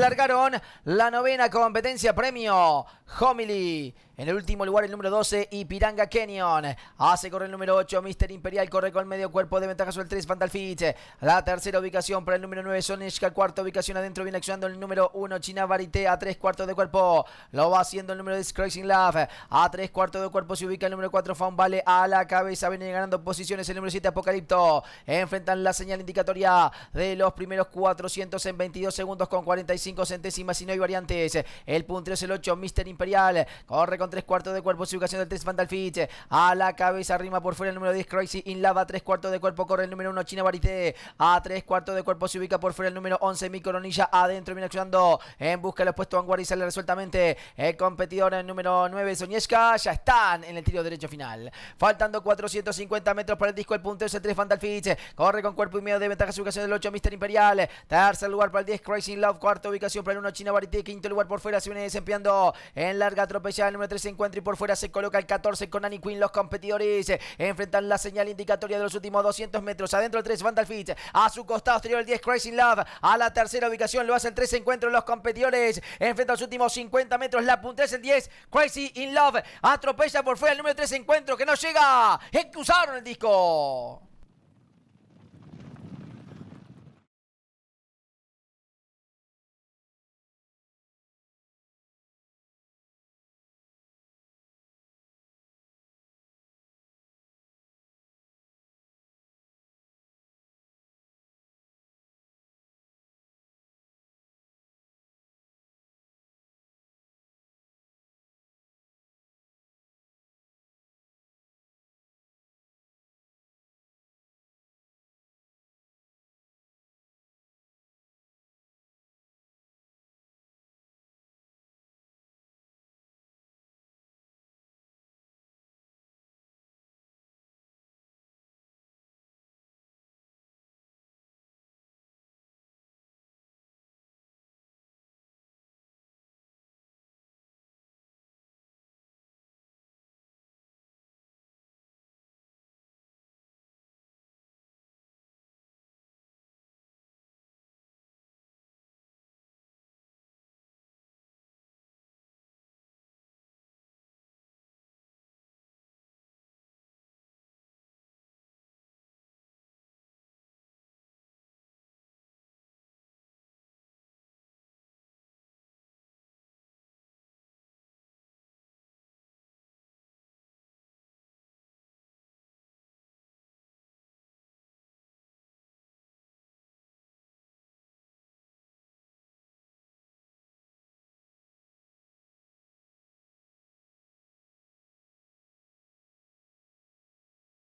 Largaron la novena competencia premio Homily en el último lugar, el número 12, Ipiranga Canyon. Hace correr el número 8, Mister Imperial. Corre con el medio cuerpo de ventaja sobre el 3, Vandal La tercera ubicación para el número 9, Sonishka. Cuarta ubicación adentro, viene accionando el número 1, China varite A 3 cuartos de cuerpo. Lo va haciendo el número 10, Cruising Love. A 3 cuartos de cuerpo se ubica el número 4, Faun Vale. A la cabeza viene ganando posiciones el número 7, Apocalipto. Enfrentan la señal indicatoria de los primeros 400 en 22 segundos con 45 centésimas y no hay variantes. El puntero es el 8, Mister Imperial. Corre con 3 cuartos de cuerpo. Su ubicación del 3 Fandalfiche. A la cabeza rima por fuera el número 10 Crazy in lava Tres cuartos de cuerpo corre el número 1 China barite A tres cuartos de cuerpo se ubica por fuera el número 11 Mi Adentro viene accionando en busca del los puestos vanguardia sale resueltamente. El competidor el número 9 Soñesca. Ya están en el tiro derecho final. Faltando 450 metros para el disco. El punto es el 3 Fandalfiche. Corre con cuerpo y medio de ventaja. Su ubicación del 8 Mister Imperial. Tercer lugar para el 10 Crazy Love. Cuarto ubicación para el 1 China barite Quinto lugar por fuera se viene desempeñando en larga atropellada el número 3 se encuentra y por fuera se coloca el 14 con Annie Quinn. Los competidores eh, enfrentan la señal indicatoria de los últimos 200 metros. Adentro el 3, Vandal Fitch. A su costado exterior el 10, Crazy in Love. A la tercera ubicación lo hacen tres encuentros. los competidores. enfrentan los últimos 50 metros. La punta es el 10, Crazy in Love. Atropella por fuera el número 3, encuentro que no llega. Excusaron el disco.